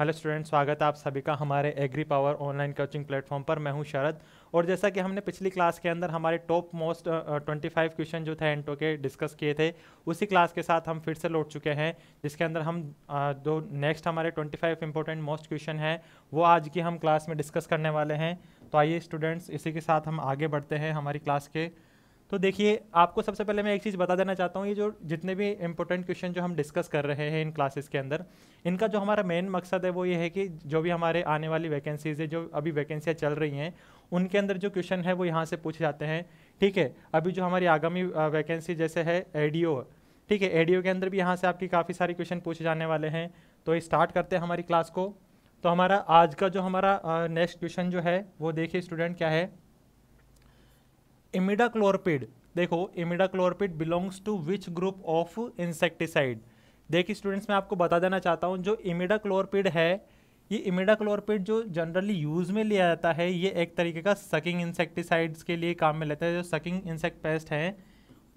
hello student स्वागत है आप सभी का हमारे Agri Power online coaching platform पर मैं हूं शरद और जैसा कि हमने पिछली क्लास के अंदर हमारे top most twenty five question जो थे एंटो के डिस्कस किए थे उसी क्लास के साथ हम फिर से लौट चुके हैं जिसके अंदर हम uh, जो नेक्स्ट हमारे twenty five important most question हैं वो आज की हम क्लास में डिस्कस करने वाले हैं तो आइए स्टूडेंट्स इसी के साथ हम आगे बढ़ते हैं हमारी क्लास के तो देखिए आपको सबसे पहले मैं एक चीज़ बता देना चाहता हूँ ये जो जितने भी इंपॉर्टेंट क्वेश्चन जो हम डिस्कस कर रहे हैं इन क्लासेस के अंदर इनका जो हमारा मेन मकसद है वो ये है कि जो भी हमारे आने वाली वैकेंसीज़ है जो अभी वैकेंसियाँ चल रही हैं उनके अंदर जो क्वेश्चन है वो यहाँ से पूछे जाते हैं ठीक है अभी जो हमारी आगामी वैकेंसी जैसे है ए ठीक है ए के अंदर भी यहाँ से आपकी काफ़ी सारे क्वेश्चन पूछे जाने वाले हैं तो स्टार्ट करते हैं हमारी क्लास को तो हमारा आज का जो हमारा नेक्स्ट क्वेश्चन जो है वो देखिए स्टूडेंट क्या है इमिडाक्लोरपिड देखो imidacloprid belongs to which group of insecticide देखिए स्टूडेंट्स मैं आपको बता देना चाहता हूँ जो इमिडाक्लोरपिड है ये इमिडाक्लोरपिड जो जनरली यूज़ में लिया जाता है ये एक तरीके का सकिंग इंसेक्टिसाइड्स के लिए काम में लेता है जो सकिंग इंसेक्ट पेस्ट हैं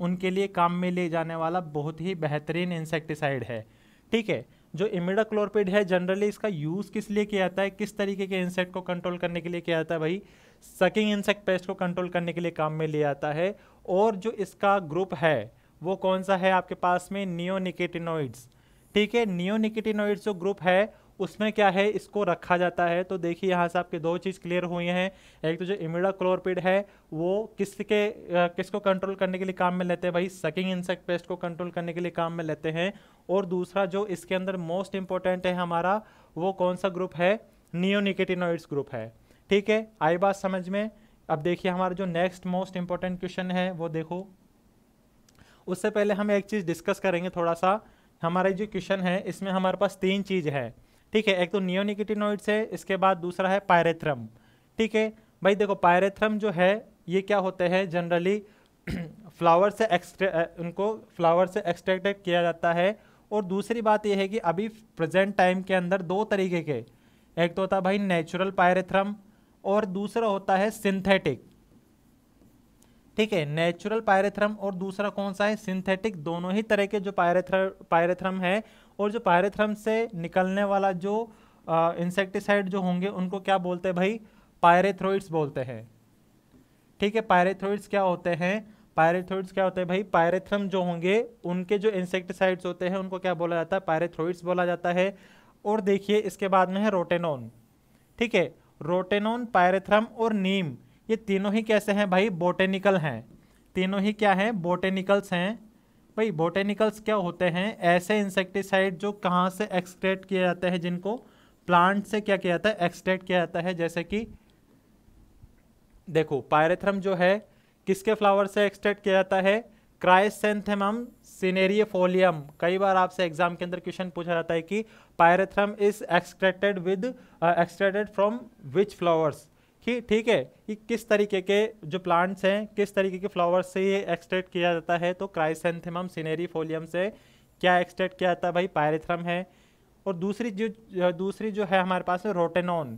उनके लिए काम में ले जाने वाला बहुत ही बेहतरीन इंसेक्टिसाइड है ठीक है जो इमिडाक्लोरपिड है जनरली इसका यूज़ किस लिए किया जाता है किस तरीके के इंसेक्ट को कंट्रोल करने के लिए किया जाता है भाई सकिंग इंसेक्ट पेस्ट को कंट्रोल करने के लिए काम में लिया जाता है और जो इसका ग्रुप है वो कौन सा है आपके पास में नियोनिकेटिनोइड्स ठीक है नियोनिकेटिनोइड्स जो ग्रुप है उसमें क्या है इसको रखा जाता है तो देखिए यहाँ से आपके दो चीज़ क्लियर हुई हैं एक तो जो इमिडा क्लोरपिड है वो किसके किसको कंट्रोल करने के लिए काम में लेते हैं भाई सकिंग इंसेक्ट पेस्ट को कंट्रोल करने के लिए काम में लेते हैं और दूसरा जो इसके अंदर मोस्ट इंपॉर्टेंट है हमारा वो कौन सा ग्रुप है नियोनिकेटिनोइड्स ग्रुप है ठीक है आई बात समझ में अब देखिए हमारा जो नेक्स्ट मोस्ट इंपॉर्टेंट क्वेश्चन है वो देखो उससे पहले हम एक चीज़ डिस्कस करेंगे थोड़ा सा हमारे जो क्वेश्चन है इसमें हमारे पास तीन चीज़ है ठीक है एक तो नियोनिकिटिनोइड्स है इसके बाद दूसरा है पायरेथ्रम ठीक है भाई देखो पायरेथ्रम जो है ये क्या होते हैं जनरली फ्लावर से एक्सट्रे उनको फ्लावर से एक्सट्रैक्टेड किया जाता है और दूसरी बात यह है कि अभी प्रेजेंट टाइम के अंदर दो तरीके के एक तो होता भाई नेचुरल पायरेथ्रम और दूसरा होता है सिंथेटिक ठीक है नेचुरल पायरेथ्रम और दूसरा कौन सा है सिंथेटिक दोनों ही तरह के जो पायरेथ्र पायरेथ्रम है और जो पायरेथ्रम से निकलने वाला जो इंसेक्टिसाइड जो होंगे उनको क्या बोलते हैं भाई पायरेथ्रोइड्स बोलते हैं ठीक है पायरेथ्रोइड्स क्या होते हैं पायरेथ्रोइड्स क्या होते हैं भाई पायरेथ्रम जो होंगे उनके जो इंसेक्टिसाइड्स होते हैं उनको क्या बोला जाता है पायरेथ्रोइड्स बोला जाता है और देखिए इसके बाद में है रोटेनोन ठीक है रोटेनोन पायरेथ्रम और नीम ये तीनों ही कैसे हैं भाई बोटेनिकल हैं तीनों ही क्या हैं बोटेनिकल्स हैं भाई बोटेनिकल्स क्या होते हैं ऐसे इंसेक्टिसाइड जो कहाँ से एक्सट्रेट किए जाते हैं जिनको प्लांट से क्या किया जाता है एक्सट्रेट किया जाता है जैसे कि देखो पायरेथ्रम जो है किसके फ्लावर से एक्सट्रेक्ट किया जाता है क्राइसेंथेमम सीनेरियफोलियम कई बार आपसे एग्जाम के अंदर क्वेश्चन पूछा जाता है कि pyrethrum is extracted with extracted from which flowers कि ठीक है कि किस तरीके के जो प्लांट्स हैं किस तरीके के फ्लावर्स से ये एक्सट्रैक्ट किया जाता है तो क्राइसेंथेमम सीनेरियफोलियम से क्या एक्सट्रैक्ट किया जाता है भाई पायरेथ्रम है और दूसरी जो दूसरी जो है हमारे पास रोटेनॉन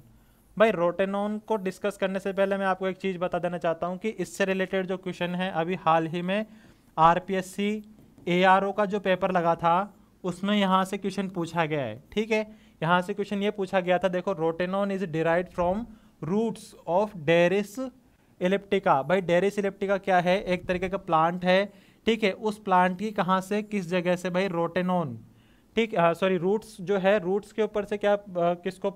भाई रोटेनॉन को डिस्कस करने से पहले मैं आपको एक चीज़ बता देना चाहता हूँ कि इससे रिलेटेड जो क्वेश्चन है अभी हाल ही में आरपीएससी एआरओ का जो पेपर लगा था उसमें यहाँ से क्वेश्चन पूछा गया है ठीक है यहाँ से क्वेश्चन ये पूछा गया था देखो rotenone is derived from roots of Derris elliptica भाई डेरिस इलेप्टिका क्या है एक तरीके का प्लांट है ठीक है उस प्लांट की कहाँ से किस जगह से भाई रोटेनॉन ठीक सॉरी हाँ, रूट्स जो है रूट्स के ऊपर से क्या किसको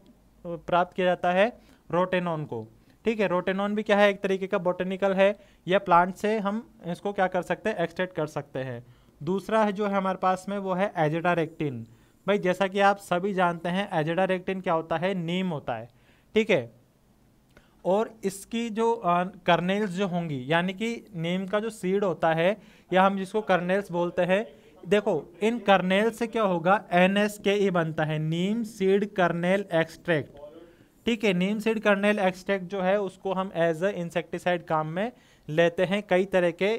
प्राप्त किया जाता है रोटेनॉन को ठीक है रोटेनॉन भी क्या है एक तरीके का बोटेनिकल है या प्लांट से हम इसको क्या कर सकते हैं एक्सट्रेक्ट कर सकते हैं दूसरा है जो है हमारे पास में वो है एजेडारेक्टिन भाई जैसा कि आप सभी जानते हैं एजेडारेक्टिन क्या होता है नीम होता है ठीक है और इसकी जो कर्नेल्स जो होंगी यानी कि नीम का जो सीड होता है या हम जिसको कर्नेल्स बोलते हैं देखो इन कर्नेल से क्या होगा एन एस के ई बनता है नीम सीड कर्नेल एक्सट्रैक्ट ठीक है नीम सीड कर्नेल एक्सट्रैक्ट जो है उसको हम एज अ इंसेक्टिसाइड काम में लेते हैं कई तरह के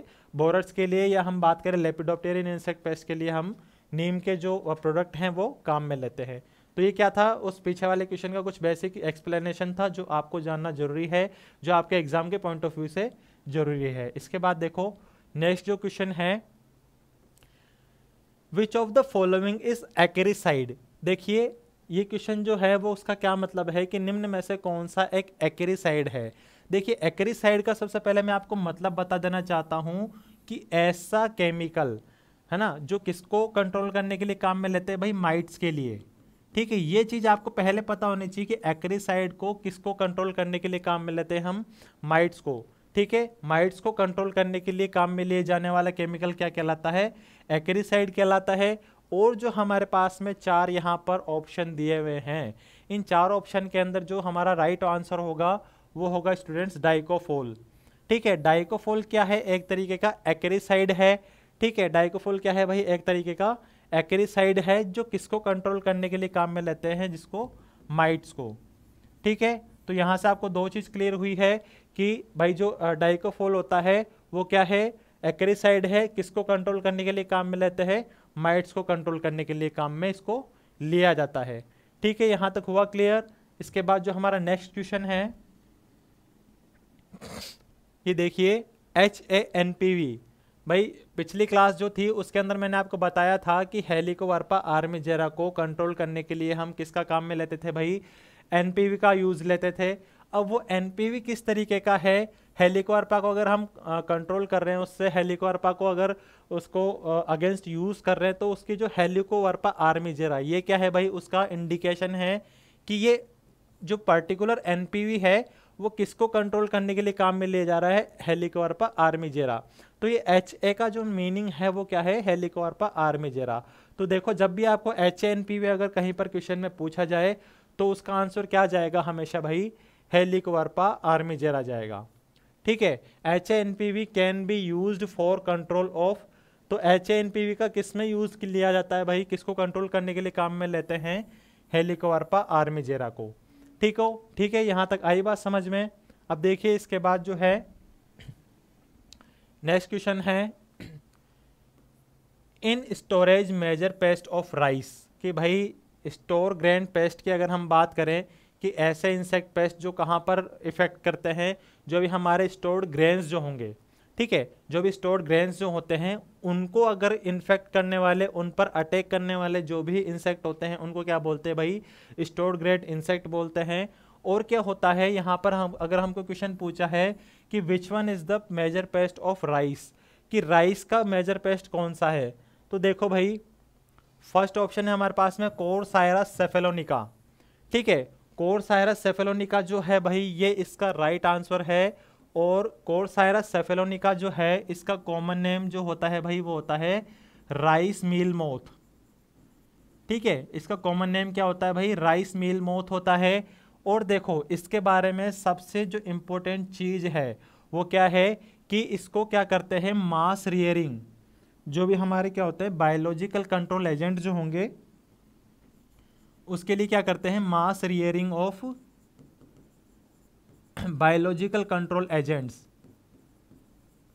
बोरट्स के लिए या हम बात करें लेपिडोप्टेरियन इंसेक्ट पेस्ट के लिए हम नीम के जो प्रोडक्ट हैं वो काम में लेते हैं तो ये क्या था उस पीछे वाले क्वेश्चन का कुछ बेसिक एक्सप्लेनेशन था जो आपको जानना जरूरी है जो आपके एग्जाम के पॉइंट ऑफ व्यू से जरूरी है इसके बाद देखो नेक्स्ट जो क्वेश्चन है which of the following is acaricide देखिए ये क्वेश्चन जो है वो उसका क्या मतलब है कि निम्न में से कौन सा एक एक्रीसाइड है देखिए एक्रीसाइड का सबसे पहले मैं आपको मतलब बता देना चाहता हूँ कि ऐसा केमिकल है ना जो किसको कंट्रोल करने के लिए काम में लेते हैं भाई माइट्स के लिए ठीक है ये चीज़ आपको पहले पता होनी चाहिए कि एक्रीसाइड को किसको कंट्रोल करने के लिए काम में लेते हैं हम माइट्स को ठीक है माइट्स को कंट्रोल करने के लिए काम में लिए जाने वाला केमिकल क्या कहलाता है एक्रीसाइड कहलाता है और जो हमारे पास में चार यहाँ पर ऑप्शन दिए हुए हैं इन चार ऑप्शन के अंदर जो हमारा राइट आंसर होगा वो होगा स्टूडेंट्स डाइकोफोल ठीक है डाइकोफोल क्या है एक तरीके का एक्रीसाइड है ठीक है डाइकोफोल क्या है भाई एक तरीके का एक्रीसाइड है जो किसको कंट्रोल करने के लिए काम में लेते हैं जिसको माइट्स को ठीक है तो यहाँ से आपको दो चीज़ क्लियर हुई है कि भाई जो डाइकोफोल होता है वो क्या है एक्रीसाइड है किसको कंट्रोल करने के लिए काम में लेते हैं माइट्स को कंट्रोल करने के लिए काम में इसको लिया जाता है ठीक है यहाँ तक हुआ क्लियर इसके बाद जो हमारा नेक्स्ट क्वेश्चन है ये देखिए H A N P V भाई पिछली क्लास जो थी उसके अंदर मैंने आपको बताया था कि हेलीकोवर्पा आर्मी जेरा को कंट्रोल करने के लिए हम किसका काम में लेते थे भाई एन का यूज़ लेते थे अब वो एन किस तरीके का है हेलीकॉर्पा को अगर हम कंट्रोल कर रहे हैं उससे हेलीकॉर्पा को अगर उसको अगेंस्ट यूज़ कर रहे हैं तो उसकी जो हेलीकोवर्पा आर्मी जरा ये क्या है भाई उसका इंडिकेशन है कि ये जो पर्टिकुलर एन है वो किसको कंट्रोल करने के लिए काम में ले जा रहा है आर्मी जेरा तो ये एच ए का जो मीनिंग है वो क्या है आर्मी जेरा तो देखो जब भी आपको H A N P V अगर कहीं पर क्वेश्चन में पूछा जाए तो उसका आंसर क्या जाएगा हमेशा भाई आर्मी जेरा जाएगा ठीक है H A can be use for control of तो एच ए का किस में यूज़ लिया जाता है भाई किसको कंट्रोल करने के लिए काम में लेते हैं हेलिकॉर्पा आर्मी जेरा को ठीक हो ठीक है यहाँ तक आई बात समझ में अब देखिए इसके बाद जो है नेक्स्ट क्वेश्चन है in storage major pest of rice कि भाई स्टोर ग्रैंड पेस्ट की अगर हम बात करें कि ऐसे इंसेक्ट पेस्ट जो कहाँ पर इफेक्ट करते हैं जो भी हमारे स्टोर्ड ग्रेन्स जो होंगे ठीक है जो भी स्टोर्ड ग्रेन्स जो होते हैं उनको अगर इन्फेक्ट करने वाले उन पर अटैक करने वाले जो भी इंसेक्ट होते हैं उनको क्या बोलते हैं भाई स्टोर्ड ग्रेड इंसेक्ट बोलते हैं और क्या होता है यहाँ पर हम अगर हमको क्वेश्चन पूछा है कि which one is the major pest of rice कि राइस का मेजर पेस्ट कौन सा है तो देखो भाई फर्स्ट ऑप्शन है हमारे पास में कोरसायरा सेफेलोनिका ठीक है कोरसायरस सेफेलोनिका जो है भाई ये इसका राइट आंसर है और कोरसायरस सेफेलोनिका जो है इसका कॉमन नेम जो होता है भाई वो होता है राइस मील मोथ ठीक है इसका कॉमन नेम क्या होता है भाई राइस मील मोथ होता है और देखो इसके बारे में सबसे जो इम्पोर्टेंट चीज़ है वो क्या है कि इसको क्या करते हैं मास रियरिंग जो भी हमारे क्या होते हैं बायोलॉजिकल कंट्रोल एजेंट जो होंगे उसके लिए क्या करते हैं mass rearing of biological control agents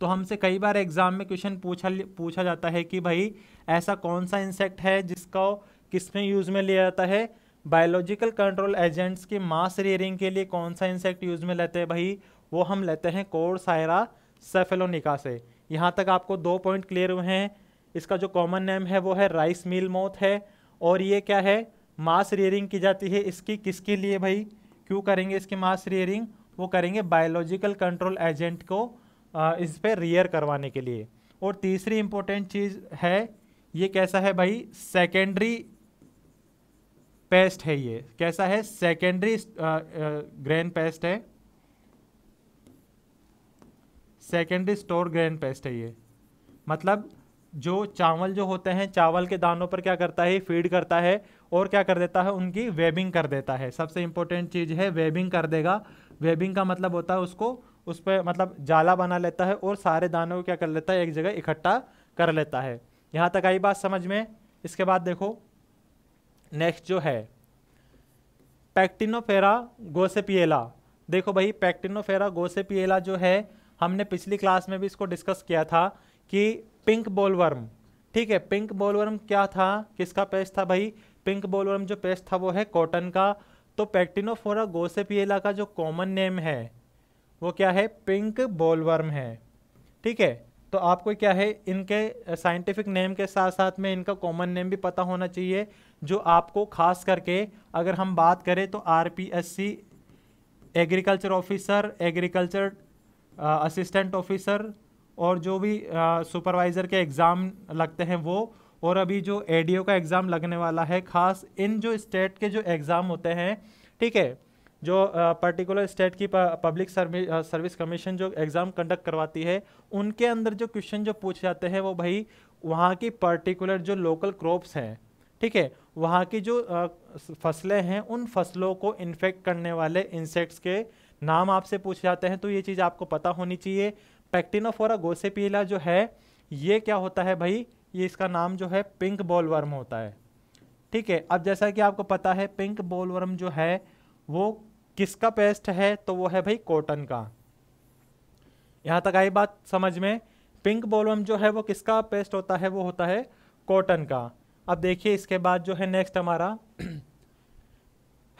तो हमसे कई बार एग्जाम में क्वेश्चन पूछा पूछा जाता है कि भाई ऐसा कौन सा इंसेक्ट है जिसका किस में यूज़ में लिया जाता है बायोलॉजिकल कंट्रोल एजेंट्स के मास रियरिंग के लिए कौन सा इंसेक्ट यूज़ में लेते हैं भाई वो हम लेते हैं कोर सायरा सेफेलोनिका से यहाँ तक आपको दो पॉइंट क्लियर हुए हैं इसका जो कॉमन नेम है वो है राइस मिल मोथ है और ये क्या है मास रेयरिंग की जाती है इसकी किसके लिए भाई क्यों करेंगे इसकी मास रेयरिंग वो करेंगे बायोलॉजिकल कंट्रोल एजेंट को इस पर रियर करवाने के लिए और तीसरी इम्पोर्टेंट चीज़ है ये कैसा है भाई सेकेंडरी पेस्ट है ये कैसा है सेकेंडरी ग्रैंड पेस्ट है सेकेंडरी स्टोर ग्रैंड पेस्ट है ये मतलब जो चावल जो होते हैं चावल के दानों पर क्या करता है फीड करता है और क्या कर देता है उनकी वेबिंग कर देता है सबसे इंपॉर्टेंट चीज़ है वेबिंग कर देगा वेबिंग का मतलब होता है उसको उस पर मतलब जाला बना लेता है और सारे दानों को क्या कर लेता है एक जगह इकट्ठा कर लेता है यहाँ तक आई बात समझ में इसके बाद देखो नेक्स्ट जो है पैक्टिनोफेरा गोसेपिएला देखो भाई पैक्टिनोफेरा गोसेपिएला जो है हमने पिछली क्लास में भी इसको डिस्कस किया था कि पिंक बॉलवर्म ठीक है पिंक बॉलवर्म क्या था किसका पेस्ट था भाई पिंक बॉलवर्म जो पेस्ट था वो है कॉटन का तो पैक्टिनोफोरा गोसेपियला का जो कॉमन नेम है वो क्या है पिंक बॉलवर्म है ठीक है तो आपको क्या है इनके साइंटिफिक नेम के साथ साथ में इनका कॉमन नेम भी पता होना चाहिए जो आपको खास करके अगर हम बात करें तो आर agriculture officer agriculture assistant officer और जो भी सुपरवाइज़र के एग्ज़ाम लगते हैं वो और अभी जो ए का एग्ज़ाम लगने वाला है खास इन जो स्टेट के जो एग्ज़ाम होते हैं ठीक है जो पर्टिकुलर स्टेट की पब्लिक सर्विस कमीशन जो एग्ज़ाम कंडक्ट करवाती है उनके अंदर जो क्वेश्चन जो पूछे जाते हैं वो भाई वहाँ की पर्टिकुलर जो लोकल क्रॉप्स हैं ठीक है वहाँ की जो फसलें हैं उन फसलों को इन्फेक्ट करने वाले इंसेक्ट्स के नाम आपसे पूछे जाते हैं तो ये चीज़ आपको पता होनी चाहिए पैक्टिनोफोरा गोसेपीला जो है ये क्या होता है भाई ये इसका नाम जो है पिंक बॉल वर्म होता है ठीक है अब जैसा कि आपको पता है पिंक बॉल वर्म जो है वो किसका पेस्ट है तो वो है भाई कॉटन का यहाँ तक आई बात समझ में पिंक बॉलवर्म जो है वो किसका पेस्ट होता है वो होता है कॉटन का अब देखिए इसके बाद जो है नेक्स्ट हमारा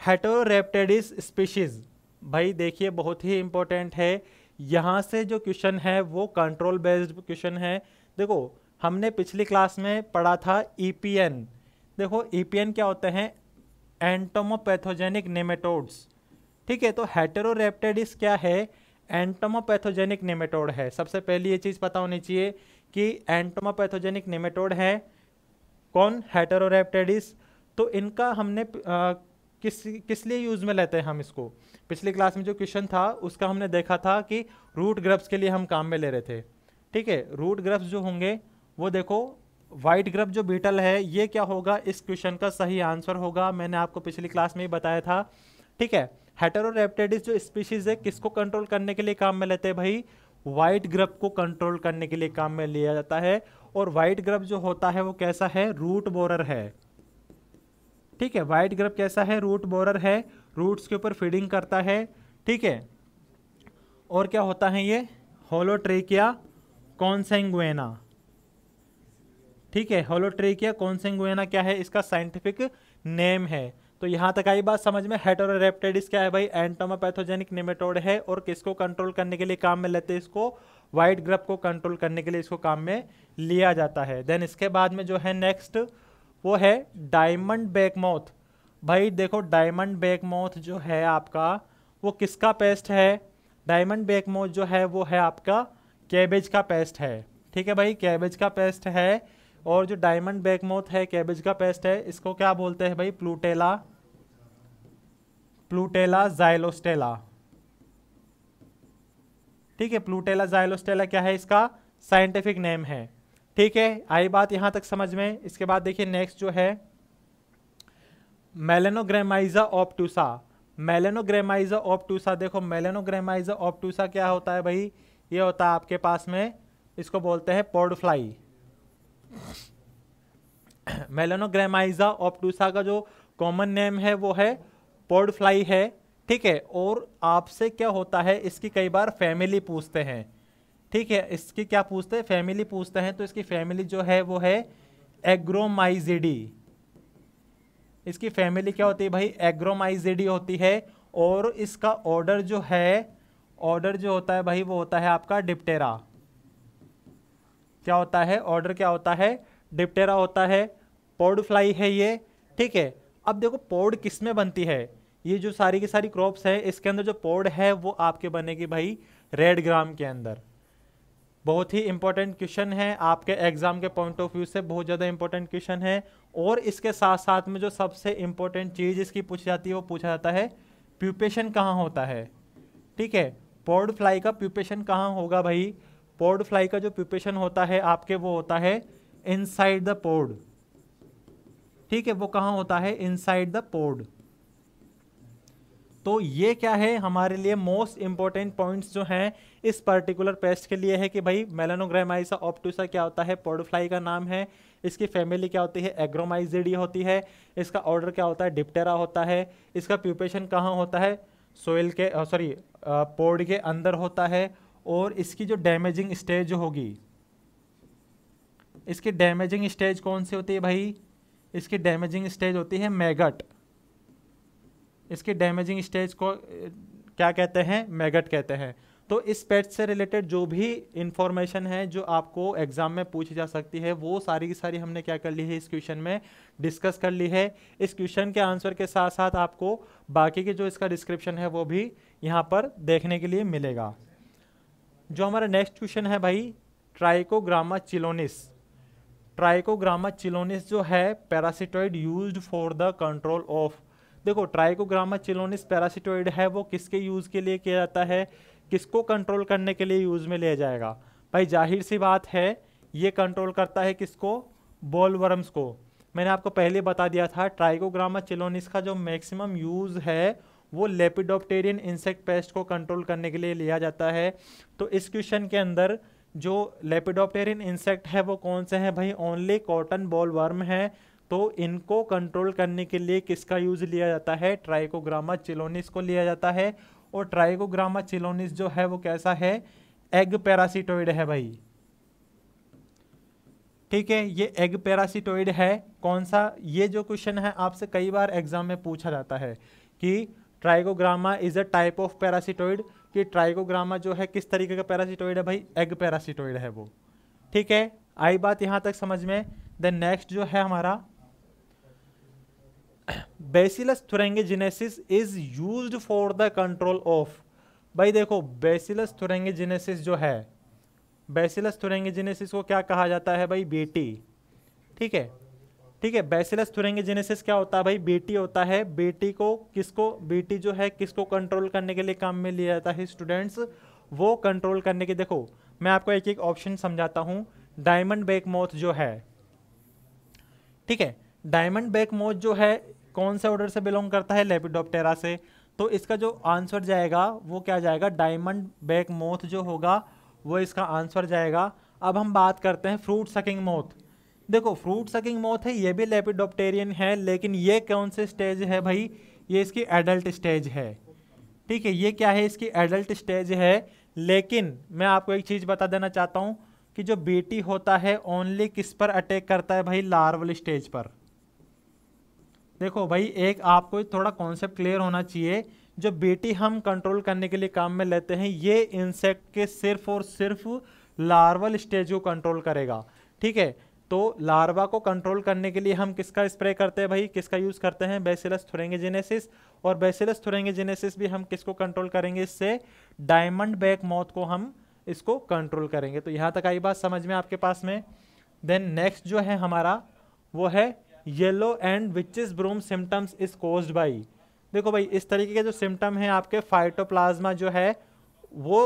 हेटोरेप्टेडिस स्पीशीज़ भाई देखिए बहुत ही इम्पोर्टेंट है यहाँ से जो क्वेश्चन है वो कंट्रोल बेस्ड क्वेश्चन है देखो हमने पिछली क्लास में पढ़ा था ई e देखो ई e क्या होते हैं एंटोमोपैथोजेनिक नेमेटोड्स ठीक है तो हेटेरोप्टेडिस क्या है एंटोमोपैथोजेनिक नेमेटोड है सबसे पहली ये चीज़ पता होनी चाहिए कि एंटोमोपैथोजेनिक नेमेटोड है कौन हेटेरोरेप्टेडिस तो इनका हमने किस किस लिए यूज़ में लेते हैं हम इसको पिछली क्लास में जो क्वेश्चन था उसका हमने देखा था कि रूट ग्रब्स के लिए हम काम में ले रहे थे ठीक है रूट ग्रब्स जो होंगे वो देखो वाइट ग्रब जो बीटल है ये क्या होगा इस क्वेश्चन का सही आंसर होगा मैंने आपको पिछली क्लास में ही बताया था ठीक है हेटरोप्टेडिस जो स्पीशीज़ है किसको कंट्रोल करने के लिए काम में लेते हैं भाई वाइट ग्रब को कंट्रोल करने के लिए काम में लिया जाता है और वाइट ग्रब जो होता है वो कैसा है रूट बोरर है ठीक है वाइट ग्रब कैसा है रूट बोरर है रूट्स के ऊपर फीडिंग करता है ठीक है और क्या होता है ये होलोट्रेकिया कॉन्सेंगुएना ठीक है होलोट्रेकिया कॉन्सेंगुएना क्या है इसका साइंटिफिक नेम है तो यहाँ तक आई बात समझ में हेटोरेप्टेडिस क्या है भाई एंटोमापैथोजेनिक नेमेटोड है और किसको कंट्रोल करने के लिए काम में लेते हैं इसको वाइट ग्रब को कंट्रोल करने के लिए इसको काम में लिया जाता है देन इसके बाद में जो है नेक्स्ट वो है डायमंड बैक माउथ भाई देखो डायमंड बैक माउथ जो है आपका वो किसका पेस्ट है डायमंड बैक माउथ जो है वो है आपका कैबेज का पेस्ट है ठीक है भाई कैबेज का पेस्ट है और जो डायमंड बैक माउथ है कैबेज का पेस्ट है इसको क्या बोलते हैं भाई प्लूटेला प्लूटेला जाइलोस्टेला ठीक है प्लूटेला जाइलोस्टेला क्या है इसका साइंटिफिक नेम है ठीक है आई बात यहां तक समझ में इसके बाद देखिए नेक्स्ट जो है मेलेनोग्रेमाइजा ऑप्टूसा मेलेनोग्रेमाइजा ऑप्टूसा देखो मेलेनोग्रेमाइजा ऑप्टूसा क्या होता है भाई ये होता है आपके पास में इसको बोलते हैं पोर्डफ्लाई मेलेनोग्रेमाइजा ऑप्टूसा का जो कॉमन नेम है वो है पोर्डफ्लाई है ठीक है और आपसे क्या होता है इसकी कई बार फैमिली पूछते हैं ठीक है इसकी क्या पूछते हैं फैमिली पूछते हैं तो इसकी फैमिली जो है वो है एग्रोमाइजिडी इसकी फैमिली क्या होती है भाई एग्रोमाइजिडी होती है और इसका ऑर्डर जो है ऑर्डर जो होता है भाई वो होता है आपका डिप्टेरा क्या होता है ऑर्डर क्या होता है डिप्टेरा होता है पोड फ्लाई है ये ठीक है अब देखो पोड किस में बनती है ये जो सारी की सारी क्रॉप्स है इसके अंदर जो पोड है वो आपके बनेगी भाई रेड ग्राम के अंदर बहुत ही इंपॉर्टेंट क्वेश्चन है आपके एग्जाम के पॉइंट ऑफ व्यू से बहुत ज़्यादा इंपॉर्टेंट क्वेश्चन है और इसके साथ साथ में जो सबसे इंपॉर्टेंट चीज़ इसकी पूछी जाती है वो पूछा जाता है प्यूपेशन कहाँ होता है ठीक है पोर्ड फ्लाई का प्यूपेशन कहाँ होगा भाई पोर्ड फ्लाई का जो प्यूपेशन होता है आपके वो होता है इनसाइड द पोर्ड ठीक है वो कहाँ होता है इनसाइड द पोर्ड तो ये क्या है हमारे लिए मोस्ट इंपॉर्टेंट पॉइंट्स जो हैं इस पर्टिकुलर पेस्ट के लिए है कि भाई मेलानोग्रामाइसा ऑप्टूसा क्या होता है पोडफ्लाई का नाम है इसकी फैमिली क्या होती है एग्रोमाइजिडी होती है इसका ऑर्डर क्या होता है डिप्टेरा होता है इसका प्यूपेशन कहाँ होता है सोइल के सॉरी पोड के अंदर होता है और इसकी जो डैमेजिंग स्टेज होगी इसकी डैमेजिंग स्टेज कौन सी होती है भाई इसकी डैमेजिंग स्टेज होती है मैगट इसके डैमेजिंग स्टेज को क्या कहते हैं मैगट कहते हैं तो इस पेट से रिलेटेड जो भी इंफॉर्मेशन है जो आपको एग्जाम में पूछी जा सकती है वो सारी की सारी हमने क्या कर ली है इस क्वेश्चन में डिस्कस कर ली है इस क्वेश्चन के आंसर के साथ साथ आपको बाकी के जो इसका डिस्क्रिप्शन है वो भी यहाँ पर देखने के लिए मिलेगा जो हमारा नेक्स्ट क्वेश्चन है भाई ट्राइकोग्रामा चिलोनिस ट्राइकोग्रामा चिलोनिस जो है parasitoid use for the control of देखो ट्राइकोग्रामा चिलोनिस पैरासिटोइड है वो किसके यूज़ के लिए किया जाता है किसको कंट्रोल करने के लिए यूज़ में लिया जाएगा भाई जाहिर सी बात है ये कंट्रोल करता है किसको बॉल वर्म्स को मैंने आपको पहले बता दिया था ट्राइकोग्रामा चिलोनिस का जो मैक्सिमम यूज़ है वो लेपिडोप्टेरियन इंसेक्ट पेस्ट को कंट्रोल करने के लिए लिया जाता है तो इस क्वेश्चन के अंदर जो लेपिडोप्टेरियन इंसेक्ट है वो कौन से हैं भाई ओनली कॉटन बॉल वर्म है तो इनको कंट्रोल करने के लिए किसका यूज लिया जाता है ट्राइकोग्रामा चिलोनिस को लिया जाता है और ट्राइकोग्रामा चिलोनिस जो है वो कैसा है एग पैरासिटोइड है भाई ठीक है ये एग पैरासिटोइड है कौन सा ये जो क्वेश्चन है आपसे कई बार एग्जाम में पूछा जाता है कि Trichogramma is a type of parasitoid कि ट्राइकोग्रामा जो है किस तरीके का पैरासिटोइड है भाई एग पैरासिटोइड है वो ठीक है आई बात यहाँ तक समझ में देन नेक्स्ट जो है हमारा bacillus thuringiensis is use for the control of भाई देखो बेसिलस थुरेंगेजिनेसिस जो है बेसिलस थुरेंगेजिनेसिस को क्या कहा जाता है भाई बेटी ठीक है ठीक है बेसिलस थुरेंगेजिनेसिस क्या होता है भाई बेटी होता है बेटी को किसको बेटी जो है किसको कंट्रोल करने के लिए काम में लिया जाता है स्टूडेंट्स वो कंट्रोल करने के देखो मैं आपको एक एक ऑप्शन समझाता हूँ डायमंड बेक मोथ जो है ठीक है डायमंड बैक मोथ जो है कौन से ऑर्डर से बिलोंग करता है लेपिडोप्टेरा से तो इसका जो आंसर जाएगा वो क्या जाएगा डायमंड बैक मोथ जो होगा वो इसका आंसर जाएगा अब हम बात करते हैं फ्रूट सकिंग मोथ देखो फ्रूट सकिंग मोथ है ये भी लेपिडोप्टेरियन है लेकिन ये कौन से स्टेज है भाई ये इसकी एडल्ट स्टेज है ठीक है ये क्या है इसकी एडल्ट स्टेज है लेकिन मैं आपको एक चीज़ बता देना चाहता हूँ कि जो बेटी होता है ओनली किस पर अटैक करता है भाई लार्वल स्टेज पर देखो भाई एक आपको थोड़ा कॉन्सेप्ट क्लियर होना चाहिए जो बेटी हम कंट्रोल करने के लिए काम में लेते हैं ये इंसेक्ट के सिर्फ और सिर्फ लार्वल स्टेज को कंट्रोल करेगा ठीक है तो लार्वा को कंट्रोल करने के लिए हम किसका स्प्रे करते हैं भाई किसका यूज़ करते हैं बेसिलस थुरेंगेजेनेसिस और बेसिलस थुरेंगेजेनेसिस भी हम किसको कंट्रोल करेंगे इससे डायमंड बैक मौत को हम इसको कंट्रोल करेंगे तो यहाँ तक आई बात समझ में आपके पास में देन नेक्स्ट जो है हमारा वो है yellow and witches broom symptoms is cause by देखो भाई इस तरीके के जो सिम्टम हैं आपके फाइटोप्लाज्मा जो है वो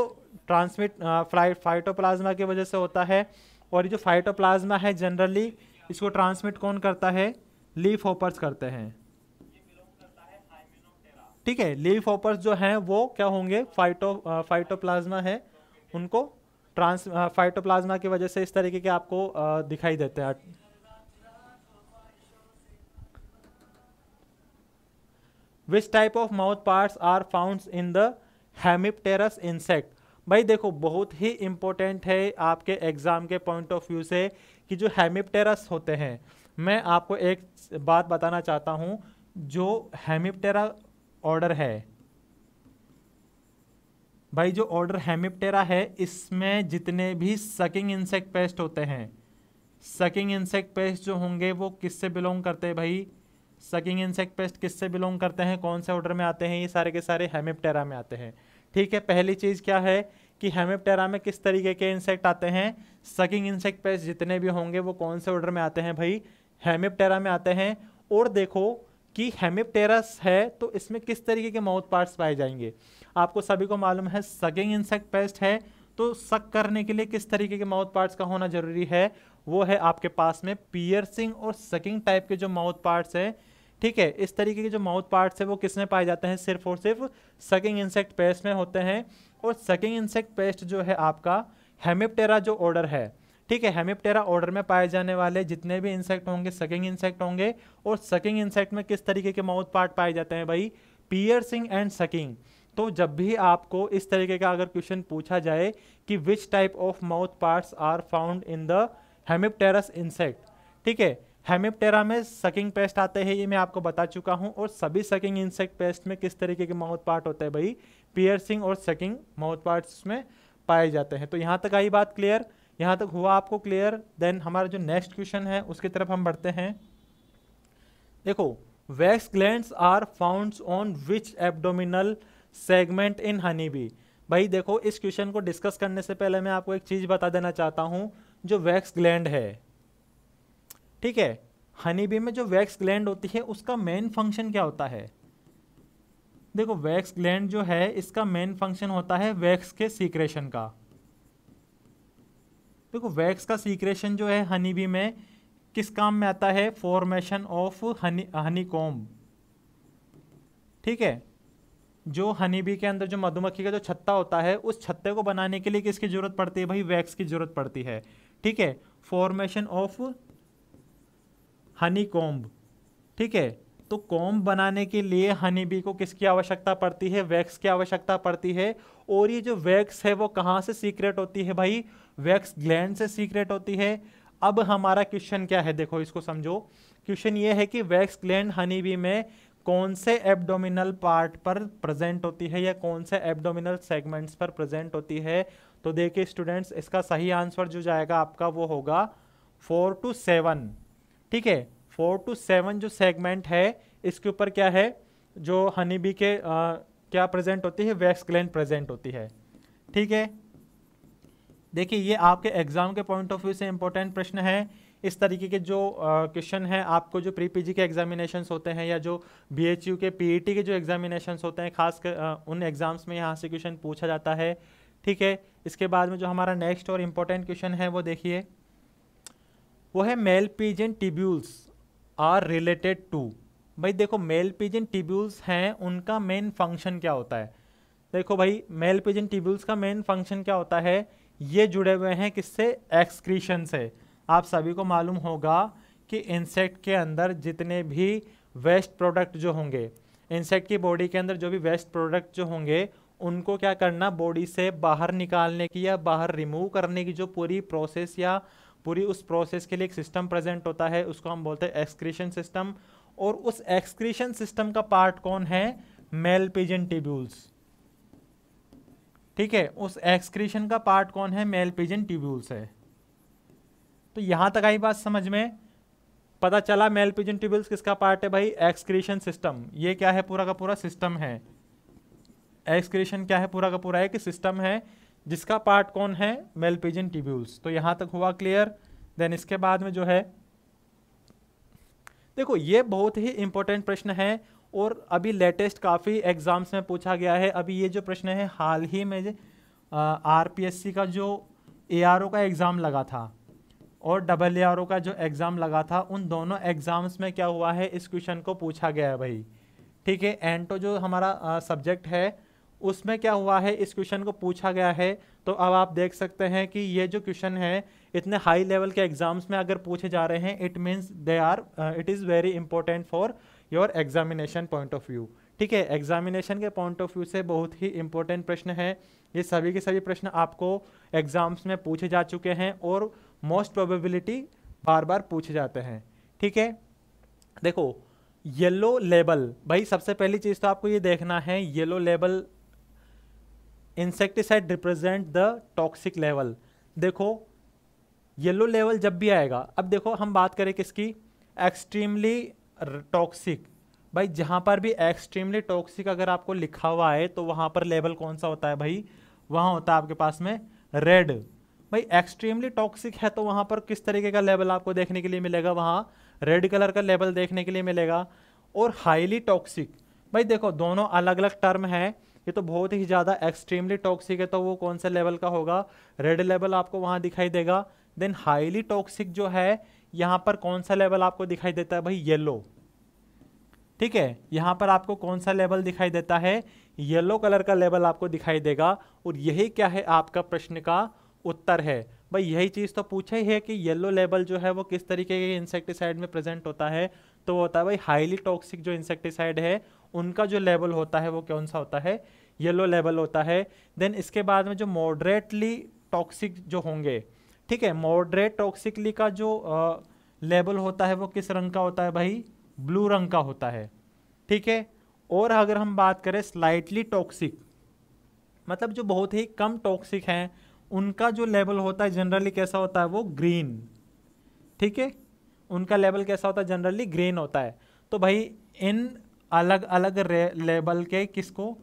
ट्रांसमिट फाइटोप्लाज्मा की वजह से होता है और ये जो फाइटोप्लाज्मा है जनरली इसको ट्रांसमिट कौन करता है लीफ होपर्स करते हैं ठीक है लीफ होपर्स जो हैं वो क्या होंगे फाइटो फाइटोप्लाज्मा है उनको ट्रांस फाइटोप्लाज्मा की वजह से इस तरीके के आपको दिखाई देते हैं which type of mouth parts are found in the hemipterous insect भाई देखो बहुत ही इम्पोर्टेंट है आपके एग्ज़ाम के पॉइंट ऑफ व्यू से कि जो हेमिपटेरस होते हैं मैं आपको एक बात बताना चाहता हूँ जो हेमिपटेरा ऑर्डर है भाई जो ऑर्डर हेमिपटेरा है इसमें जितने भी सकिंग इंसेक्ट पेस्ट होते हैं सकिंग इंसेक्ट पेस्ट जो होंगे वो किससे बिलोंग करते हैं भाई सकिंग इंसेक्ट पेस्ट किससे बिलोंग करते हैं कौन से ऑर्डर में आते हैं ये सारे के सारे हेमिप्टेरा में आते हैं ठीक है पहली चीज़ क्या है कि हेमिप्टेरा में किस तरीके के इंसेक्ट आते हैं सकिंग इंसेक्ट पेस्ट जितने भी होंगे वो कौन से ऑर्डर में आते हैं भाई हेमिप्टेरा में आते हैं और देखो कि हेमिप्टेरस है तो इसमें किस तरीके के माउथ पार्ट्स पाए जाएंगे आपको सभी को मालूम है सकिंग इंसेक्ट पेस्ट है तो सक करने के लिए किस तरीके के माउथ पार्ट्स का होना जरूरी है वो है आपके पास में पियर्सिंग और सकिंग टाइप के जो माउथ पार्ट्स हैं ठीक है इस तरीके के जो माउथ पार्ट्स है वो में पाए जाते हैं सिर्फ और सिर्फ सकिंग इंसेक्ट पेस्ट में होते हैं और सकिंग इंसेक्ट पेस्ट जो है आपका हेमिप्टेरा जो ऑर्डर है ठीक है हेमिप्टेरा ऑर्डर में पाए जाने वाले जितने भी इंसेक्ट होंगे सकिंग इंसेक्ट होंगे और सकिंग इंसेक्ट में किस तरीके के माउथ पार्ट पाए जाते हैं भाई पियर्सिंग एंड सकिंग तो जब भी आपको इस तरीके का अगर क्वेश्चन पूछा जाए कि which type of mouth parts are found in the hemipterous insect ठीक है हेमिप्टेरा में सकिंग पेस्ट आते हैं ये मैं आपको बता चुका हूँ और सभी सकिंग इंसेक्ट पेस्ट में किस तरीके के माउथ पार्ट होते हैं भाई पियर्सिंग और सकिंग माउथ पार्ट्स में पाए जाते हैं तो यहाँ तक आई बात क्लियर यहाँ तक हुआ आपको क्लियर देन हमारा जो नेक्स्ट क्वेश्चन है उसकी तरफ हम बढ़ते हैं देखो wax gland are found on which abdominal segment in honey bee भाई देखो इस क्वेश्चन को डिस्कस करने से पहले मैं आपको एक चीज़ बता देना चाहता हूँ जो वैक्स ग्लैंड है ठीक है हनी बी में जो वैक्स ग्लैंड होती है उसका मेन फंक्शन क्या होता है देखो वैक्स ग्लैंड जो है इसका मेन फंक्शन होता है वैक्स के सीक्रेशन का देखो वैक्स का सीक्रेशन जो है हनी बी में किस काम में आता है formation of honey honey comb ठीक है जो हनी बी के अंदर जो मधुमक्खी का जो छत्ता होता है उस छत्ते को बनाने के लिए किसकी ज़रूरत पड़ती है भाई वैक्स की ज़रूरत पड़ती है ठीक है फॉर्मेशन ऑफ हनी कॉम्ब ठीक है तो कॉम्ब बनाने के लिए हनी बी को किसकी आवश्यकता पड़ती है वैक्स की आवश्यकता पड़ती है और ये जो वैक्स है वो कहाँ से सीक्रेट होती है भाई वैक्स ग्लैंड से सीक्रेट होती है अब हमारा क्वेश्चन क्या है देखो इसको समझो क्वेश्चन ये है कि वैक्स ग्लैंड हनी बी में कौन से एब्डोमिनल पार्ट पर प्रेजेंट होती है या कौन से एब्डोमिनल सेगमेंट्स पर प्रेजेंट होती है तो देखिए स्टूडेंट्स इसका सही आंसर जो जाएगा आपका वो होगा फोर टू सेवन ठीक है फोर टू सेवन जो सेगमेंट है इसके ऊपर क्या है जो हनी बी के आ, क्या प्रेजेंट होती है वैक्स ग्लैंड प्रेजेंट होती है ठीक है देखिए ये आपके एग्ज़ाम के पॉइंट ऑफ व्यू से इम्पोर्टेंट प्रश्न है इस तरीके के जो क्वेश्चन हैं आपको जो प्री पीजी के एग्जामिनेशंस होते हैं या जो बीएचयू के पीईटी e के जो एग्जामिनेशंस होते हैं खास कर आ, उन एग्ज़ाम्स में यहाँ से क्वेश्चन पूछा जाता है ठीक है इसके बाद में जो हमारा नेक्स्ट और इम्पोर्टेंट क्वेश्चन है वो देखिए वो है Malpighian tubules are related to भाई देखो मेल पीजन टिब्यूल्स हैं उनका मेन फंक्शन क्या होता है देखो भाई मेल पीजन टिब्यूल्स का मेन फंक्शन क्या होता है ये जुड़े हुए हैं किससे एक्सक्रीशन से आप सभी को मालूम होगा कि इंसेक्ट के अंदर जितने भी वेस्ट प्रोडक्ट जो होंगे इंसेक्ट की बॉडी के अंदर जो भी वेस्ट प्रोडक्ट जो होंगे उनको क्या करना बॉडी से बाहर निकालने की या बाहर रिमूव करने की जो पूरी प्रोसेस या पूरी उस प्रोसेस के लिए एक सिस्टम प्रेजेंट होता है उसको हम बोलते हैं एक्सक्रीशन सिस्टम और उस एक्सक्रीशन सिस्टम का पार्ट कौन है मेल पिजन ट्यूब्यूल्स ठीक है उस एक्सक्रीशन का पार्ट कौन है मेल पिजन ट्यूब्यूल्स है तो यहां तक आई बात समझ में पता चला मेल पिजन ट्यूब्यूल्स किसका पार्ट है भाई एक्सक्रीशन सिस्टम ये क्या है पूरा का पूरा सिस्टम है एक्सक्रीशन क्या है पूरा का पूरा एक सिस्टम है जिसका पार्ट कौन है मेलपिजन टिब्यूल्स तो यहाँ तक हुआ क्लियर देन इसके बाद में जो है देखो ये बहुत ही इंपॉर्टेंट प्रश्न है और अभी लेटेस्ट काफ़ी एग्ज़ाम्स में पूछा गया है अभी ये जो प्रश्न है हाल ही में आर पी एस सी का जो ए आर ओ का एग्ज़ाम लगा था और डबल ए आर ओ का जो एग्ज़ाम लगा था उन दोनों एग्ज़ाम्स में क्या हुआ है इस क्वेश्चन को पूछा गया है भाई ठीक है एंटो तो जो हमारा सब्जेक्ट है उसमें क्या हुआ है इस क्वेश्चन को पूछा गया है तो अब आप देख सकते हैं कि ये जो क्वेश्चन है इतने हाई लेवल के एग्जाम्स में अगर पूछे जा रहे हैं it means they are it is very important for your examination point of view ठीक है एग्जामिनेशन के पॉइंट ऑफ व्यू से बहुत ही इंपॉर्टेंट प्रश्न है ये सभी के सभी प्रश्न आपको एग्जाम्स में पूछे जा चुके हैं और मोस्ट प्रोबेबिलिटी बार बार पूछे जाते हैं ठीक है देखो येलो लेबल भाई सबसे पहली चीज़ तो आपको ये देखना है yellow label insecticide represent the toxic level देखो येलो लेवल जब भी आएगा अब देखो हम बात करें किसकी एक्सट्रीमली टॉक्सिक भाई जहाँ पर भी एक्सट्रीमली टॉक्सिक अगर आपको लिखा हुआ है तो वहाँ पर लेवल कौन सा होता है भाई वहाँ होता है आपके पास में रेड भाई एक्सट्रीमली टॉक्सिक है तो वहाँ पर किस तरीके का लेवल आपको देखने के लिए मिलेगा वहाँ रेड कलर का लेवल देखने के लिए मिलेगा और हाईली टॉक्सिक भाई देखो दोनों अलग अलग टर्म है ये तो बहुत ही ज़्यादा एक्सट्रीमली टॉक्सिक है तो वो कौन से लेवल का होगा रेड लेवल आपको वहाँ दिखाई देगा देन हाईली टॉक्सिक जो है यहाँ पर कौन सा लेवल आपको दिखाई देता है भाई येलो ठीक है यहाँ पर आपको कौन सा लेवल दिखाई देता है येलो कलर का लेवल आपको दिखाई देगा और यही क्या है आपका प्रश्न का उत्तर है भाई यही चीज़ तो पूछा ही है कि येलो लेवल जो है वो किस तरीके के इंसेक्टिसाइड में प्रेजेंट होता है तो वो होता है भाई हाईली टॉक्सिक जो इंसेक्टिसाइड है उनका जो लेवल होता है वो कौन सा होता है येलो लेवल होता है देन इसके बाद में जो मॉडरेटली टॉक्सिक जो होंगे ठीक है मॉडरेट टॉक्सिकली का जो लेवल होता है वो किस रंग का होता है भाई ब्लू रंग का होता है ठीक है और अगर हम बात करें स्लाइटली टॉक्सिक मतलब जो बहुत ही कम टॉक्सिक हैं उनका जो लेवल होता है जनरली कैसा होता है वो ग्रीन ठीक है उनका लेवल कैसा होता है जनरली ग्रीन होता है तो भाई इन अलग अलग लेबल के किसको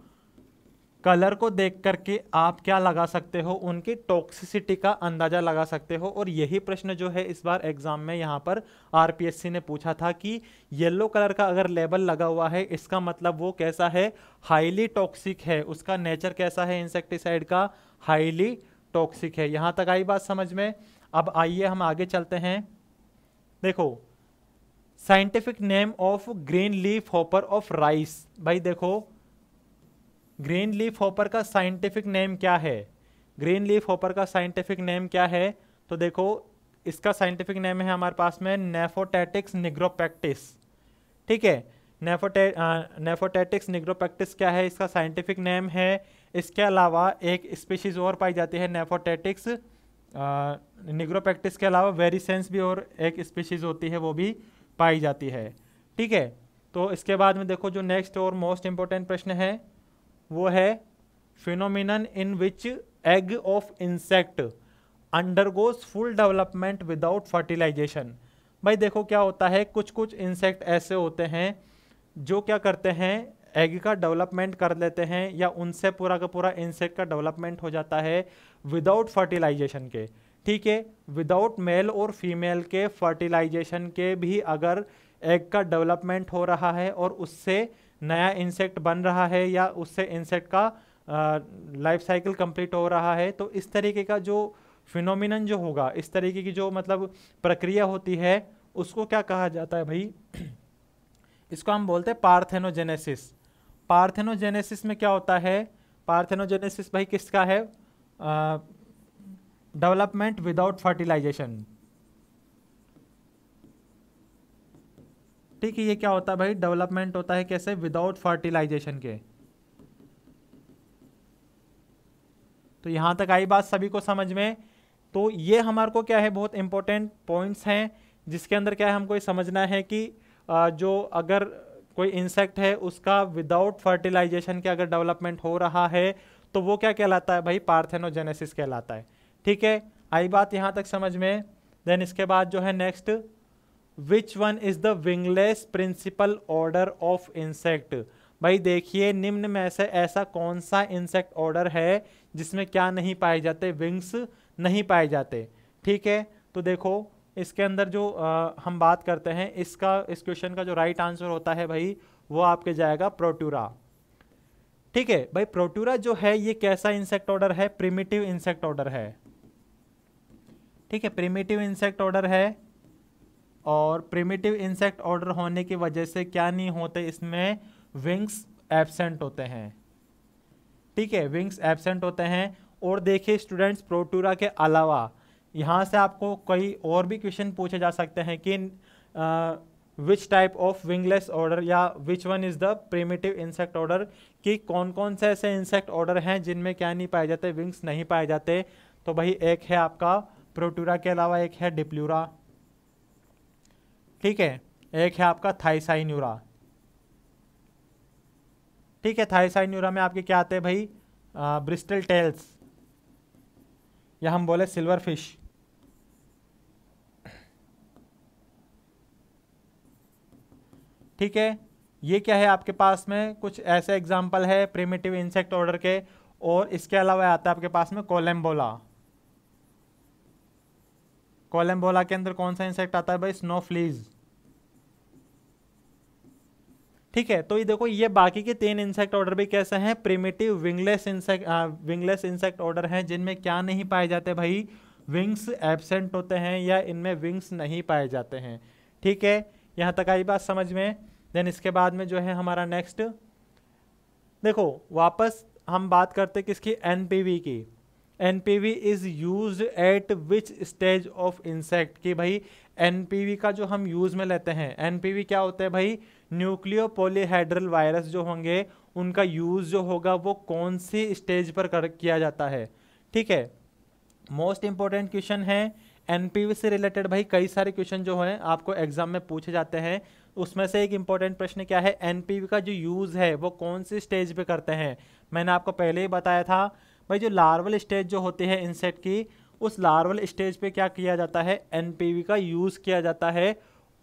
कलर को देख करके आप क्या लगा सकते हो उनकी टॉक्सिसिटी का अंदाज़ा लगा सकते हो और यही प्रश्न जो है इस बार एग्ज़ाम में यहाँ पर आरपीएससी ने पूछा था कि येलो कलर का अगर लेबल लगा हुआ है इसका मतलब वो कैसा है हाईली टॉक्सिक है उसका नेचर कैसा है इंसेक्टिसाइड का हाईली टॉक्सिक है यहाँ तक आई बात समझ में अब आइए हम आगे चलते हैं देखो scientific name of green leaf hopper of rice भाई देखो ग्रीन लीफ हॉपर का साइंटिफिक नेम क्या है ग्रीन लीफ हॉपर का साइंटिफिक नेम क्या है तो देखो इसका साइंटिफिक नेम है हमारे पास में नेफोटेटिक्स निग्रोपैक्टिस ठीक है नेफोटे नेफोटेटिक्स निग्रोपैक्टिस क्या है इसका साइंटिफिक नेम है इसके अलावा एक स्पीशीज़ और पाई जाती है नेफोटेटिक्स निग्रोपैक्टिस के अलावा वेरीसेंस भी और एक स्पीशीज़ होती है वो भी पाई जाती है ठीक है तो इसके बाद में देखो जो नेक्स्ट और मोस्ट इम्पोर्टेंट प्रश्न है वो है phenomenon in which egg of insect undergoes full development without fertilization भाई देखो क्या होता है कुछ कुछ इंसेक्ट ऐसे होते हैं जो क्या करते हैं एग का डेवलपमेंट कर लेते हैं या उनसे पूरा का पूरा इंसेक्ट का डेवलपमेंट हो जाता है विदाउट फर्टिलाइजेशन के ठीक है विदाउट मेल और फीमेल के फर्टिलाइजेशन के भी अगर एग का डेवलपमेंट हो रहा है और उससे नया इंसेक्ट बन रहा है या उससे इंसेक्ट का लाइफ साइकिल कंप्लीट हो रहा है तो इस तरीके का जो फिनोमिन जो होगा इस तरीके की जो मतलब प्रक्रिया होती है उसको क्या कहा जाता है भाई इसको हम बोलते हैं पार्थेनोजेनेसिस पार्थेनोजेनेसिस में क्या होता है पार्थेनोजेनेसिस भाई किसका है डेवलपमेंट विदाउट फर्टिलाइजेशन ठीक है ये क्या होता है भाई डेवलपमेंट होता है कैसे विदाउट फर्टिलाइजेशन के तो यहां तक आई बात सभी को समझ में तो ये हमारे को क्या है बहुत इंपॉर्टेंट पॉइंट्स हैं जिसके अंदर क्या है हमको ये समझना है कि जो अगर कोई इंसेक्ट है उसका विदाउट फर्टिलाइजेशन के अगर डेवलपमेंट हो रहा है तो वो क्या कहलाता है भाई पार्थेनोजेनेसिस कहलाता है ठीक है आई बात यहाँ तक समझ में देन इसके बाद जो है next which one is the wingless principal order of insect भाई देखिए निम्न में से ऐसा कौन सा इंसेक्ट ऑर्डर है जिसमें क्या नहीं पाए जाते विंग्स नहीं पाए जाते ठीक है तो देखो इसके अंदर जो आ, हम बात करते हैं इसका इस क्वेश्चन का जो राइट right आंसर होता है भाई वो आपके जाएगा प्रोटूरा ठीक है भाई प्रोटूरा जो है ये कैसा इंसेक्ट ऑर्डर है प्रिमिटिव इंसेक्ट ऑर्डर है ठीक है प्रिमेटिव इंसेक्ट ऑर्डर है और प्रिमेटिव इंसेक्ट ऑर्डर होने की वजह से क्या नहीं होते इसमें विंग्स एबसेंट होते हैं ठीक है विंग्स एबसेंट होते हैं और देखिए स्टूडेंट्स प्रोटूरा के अलावा यहाँ से आपको कई और भी क्वेश्चन पूछे जा सकते हैं कि which type of wingless order या which one is the primitive insect order कि कौन कौन से ऐसे इंसेक्ट ऑर्डर हैं जिनमें क्या नहीं पाए जाते विंग्स नहीं पाए जाते तो भाई एक है आपका प्रोटूरा के अलावा एक है डिप्ल्यूरा ठीक है एक है आपका थाइसाइन्यूरा ठीक है थाइसाइन्यूरा में आपके क्या आते हैं भाई आ, ब्रिस्टल टेल्स या हम बोले सिल्वर फिश ठीक है ये क्या है आपके पास में कुछ ऐसे एग्जाम्पल है प्रीमेटिव इंसेक्ट ऑर्डर के और इसके अलावा आता है आपके पास में कोलेम्बोला कोलम्बोला के अंदर कौन सा इंसेक्ट आता है भाई स्नो फ्लीज ठीक है तो ये देखो ये बाकी के तीन इंसेक्ट ऑर्डर भी कैसे हैं primitive wingless insect wingless insect order हैं जिनमें क्या नहीं पाए जाते भाई विंग्स एबसेंट होते हैं या इनमें विंग्स नहीं पाए जाते हैं ठीक है यहाँ तक आई बात समझ में देन इसके बाद में जो है हमारा नेक्स्ट देखो वापस हम बात करते किसकी एन की N P V is use at which stage of insect कि भाई एन पी वी का जो हम यूज़ में लेते हैं एन पी वी क्या होता है भाई न्यूक्लियो पोलीहाइड्रल वायरस जो होंगे उनका यूज़ जो होगा वो कौन सी स्टेज पर कर किया जाता है ठीक है मोस्ट इम्पॉर्टेंट क्वेश्चन है एन पी वी से रिलेटेड भाई कई सारे क्वेश्चन जो हैं आपको एग्जाम में पूछे जाते हैं उसमें से एक इम्पॉर्टेंट प्रश्न क्या है एन पी वी का जो यूज़ है वो कौन सी स्टेज पर करते हैं मैंने आपको पहले ही बताया था भाई जो लार्वल स्टेज जो होते हैं इंसेक्ट की उस लार्वल स्टेज पे क्या किया जाता है एनपीवी का यूज़ किया जाता है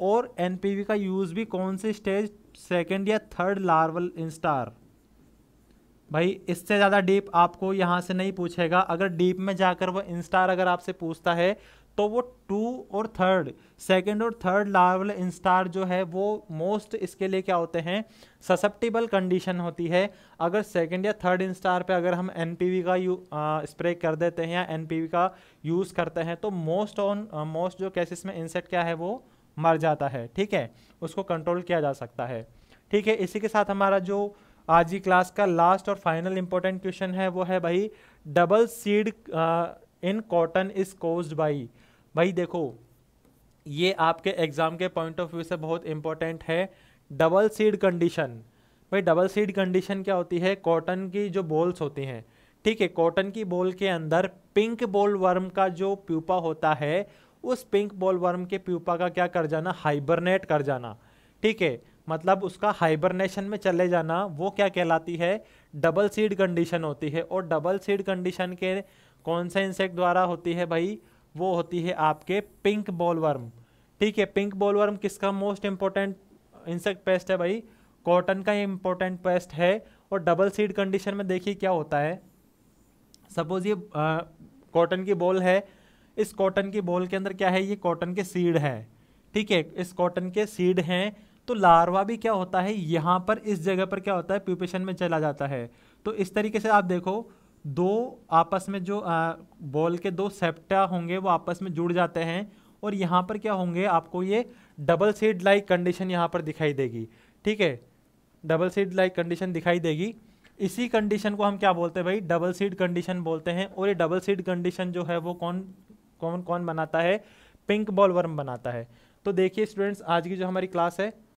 और एनपीवी का यूज़ भी कौन सी स्टेज सेकेंड या थर्ड लार्वल इंस्टार भाई इससे ज़्यादा डीप आपको यहाँ से नहीं पूछेगा अगर डीप में जाकर वो इंस्टार अगर आपसे पूछता है तो वो टू और थर्ड सेकेंड और थर्ड लार्वल इंस्टार जो है वो मोस्ट इसके लिए क्या होते हैं ससेप्टिबल कंडीशन होती है अगर सेकेंड या थर्ड इंस्टार पे अगर हम एन का यू स्प्रे कर देते हैं या एन का यूज़ करते हैं तो मोस्ट ऑन मोस्ट जो केसेस में इंसेक्ट क्या है वो मर जाता है ठीक है उसको कंट्रोल किया जा सकता है ठीक है इसी के साथ हमारा जो आज की क्लास का लास्ट और फाइनल इंपॉर्टेंट क्वेश्चन है वो है भाई double seed in cotton is caused by भाई देखो ये आपके एग्ज़ाम के पॉइंट ऑफ व्यू से बहुत इंपॉर्टेंट है डबल सीड कंडीशन भाई डबल सीड कंडीशन क्या होती है कॉटन की जो बॉल्स होती हैं ठीक है कॉटन की बॉल के अंदर पिंक बॉल वर्म का जो प्यूपा होता है उस पिंक बॉल वर्म के प्यूपा का क्या कर जाना हाइबरनेट कर जाना ठीक है मतलब उसका हाइबरनेशन में चले जाना वो क्या कहलाती है डबल सीड कंडीशन होती है और डबल सीड कंडीशन के कौन से इंसेक्ट द्वारा होती है भाई वो होती है आपके पिंक बॉलवर्म ठीक है पिंक बॉलवर्म किसका मोस्ट इंपॉर्टेंट इंसेक्ट पेस्ट है भाई कॉटन का इंपॉर्टेंट पेस्ट है और डबल सीड कंडीशन में देखिए क्या होता है सपोज ये कॉटन की बॉल है इस कॉटन की बॉल के अंदर क्या है ये कॉटन के सीड है ठीक है इस कॉटन के सीड हैं तो लार्वा भी क्या होता है यहाँ पर इस जगह पर क्या होता है प्यूपेशन में चला जाता है तो इस तरीके से आप देखो दो आपस में जो बॉल के दो सेप्टा होंगे वो आपस में जुड़ जाते हैं और यहाँ पर क्या होंगे आपको ये डबल सीड लाइक कंडीशन यहाँ पर दिखाई देगी ठीक है डबल सीड लाइक कंडीशन दिखाई देगी इसी कंडीशन को हम क्या बोलते हैं भाई डबल सीड कंडीशन बोलते हैं और ये डबल सीड कंडीशन जो है वो कौन कौन कौन बनाता है पिंक बॉल वर्म बनाता है तो देखिए स्टूडेंट्स आज की जो हमारी क्लास है